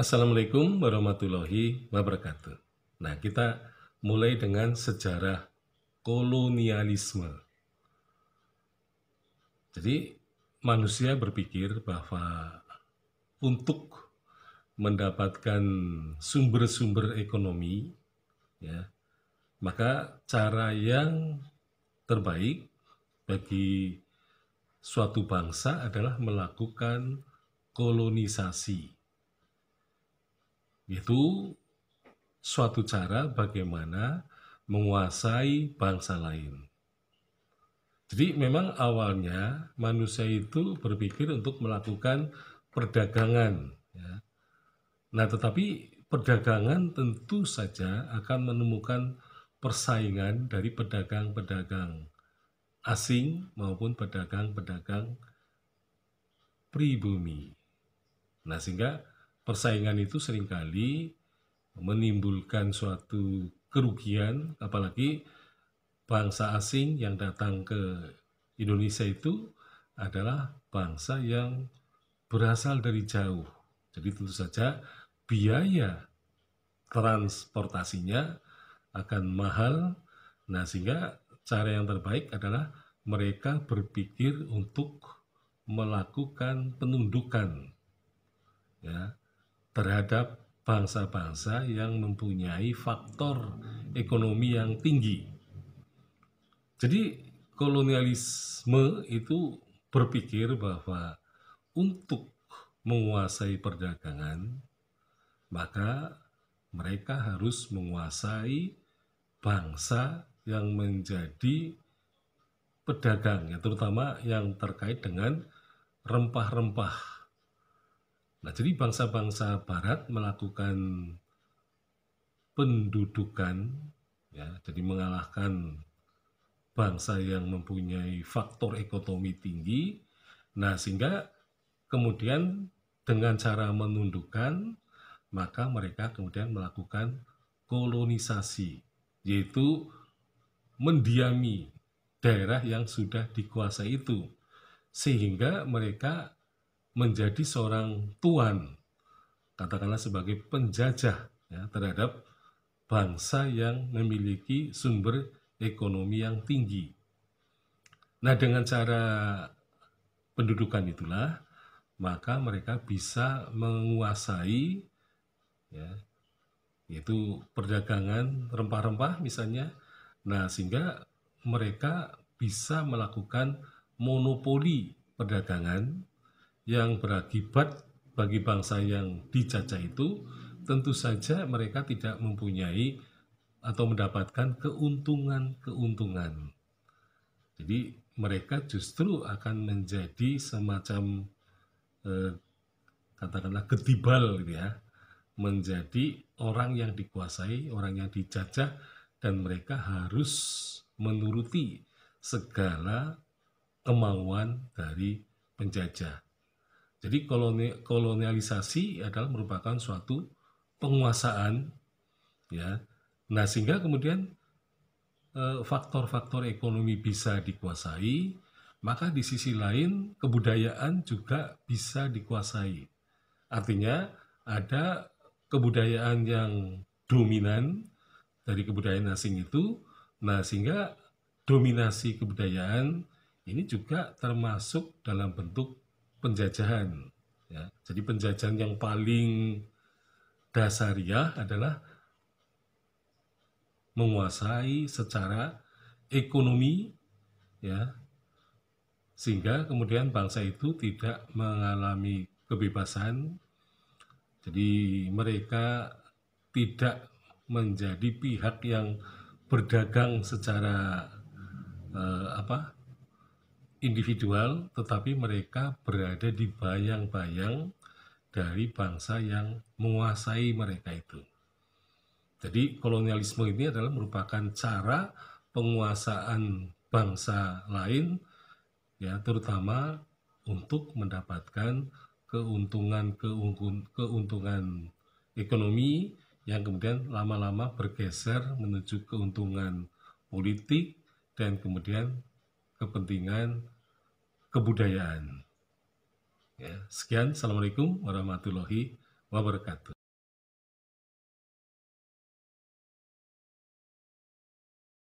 Assalamualaikum warahmatullahi wabarakatuh. Nah, kita mulai dengan sejarah kolonialisme. Jadi, manusia berpikir bahwa untuk mendapatkan sumber-sumber ekonomi, ya, maka cara yang terbaik bagi suatu bangsa adalah melakukan kolonisasi itu suatu cara bagaimana menguasai bangsa lain. Jadi memang awalnya manusia itu berpikir untuk melakukan perdagangan. Ya. Nah tetapi perdagangan tentu saja akan menemukan persaingan dari pedagang-pedagang asing maupun pedagang-pedagang pribumi. Nah sehingga persaingan itu seringkali menimbulkan suatu kerugian, apalagi bangsa asing yang datang ke Indonesia itu adalah bangsa yang berasal dari jauh. Jadi tentu saja biaya transportasinya akan mahal. Nah, sehingga cara yang terbaik adalah mereka berpikir untuk melakukan penundukan. Ya, terhadap bangsa-bangsa yang mempunyai faktor ekonomi yang tinggi. Jadi kolonialisme itu berpikir bahwa untuk menguasai perdagangan, maka mereka harus menguasai bangsa yang menjadi pedagang, ya, terutama yang terkait dengan rempah-rempah Nah, jadi bangsa-bangsa barat melakukan pendudukan ya, jadi mengalahkan bangsa yang mempunyai faktor ekonomi tinggi. Nah, sehingga kemudian dengan cara menundukkan maka mereka kemudian melakukan kolonisasi yaitu mendiami daerah yang sudah dikuasai itu sehingga mereka menjadi seorang tuan, katakanlah sebagai penjajah ya, terhadap bangsa yang memiliki sumber ekonomi yang tinggi. Nah, dengan cara pendudukan itulah maka mereka bisa menguasai ya, yaitu perdagangan rempah-rempah misalnya. Nah, sehingga mereka bisa melakukan monopoli perdagangan yang berakibat bagi bangsa yang dijajah itu tentu saja mereka tidak mempunyai atau mendapatkan keuntungan-keuntungan. Jadi mereka justru akan menjadi semacam eh, katakanlah ketibal gitu ya, menjadi orang yang dikuasai, orang yang dijajah dan mereka harus menuruti segala kemauan dari penjajah. Jadi kolonialisasi adalah merupakan suatu penguasaan ya. Nah, sehingga kemudian eh, faktor-faktor ekonomi bisa dikuasai, maka di sisi lain kebudayaan juga bisa dikuasai. Artinya ada kebudayaan yang dominan dari kebudayaan asing itu. Nah, sehingga dominasi kebudayaan ini juga termasuk dalam bentuk penjajahan. Ya. Jadi penjajahan yang paling dasariah adalah menguasai secara ekonomi, ya, sehingga kemudian bangsa itu tidak mengalami kebebasan. Jadi mereka tidak menjadi pihak yang berdagang secara eh, apa individual, tetapi mereka berada di bayang-bayang dari bangsa yang menguasai mereka itu. Jadi kolonialisme ini adalah merupakan cara penguasaan bangsa lain, ya terutama untuk mendapatkan keuntungan keuntungan ekonomi yang kemudian lama-lama bergeser menuju keuntungan politik dan kemudian kepentingan kebudayaan. Ya, sekian, Assalamualaikum warahmatullahi wabarakatuh.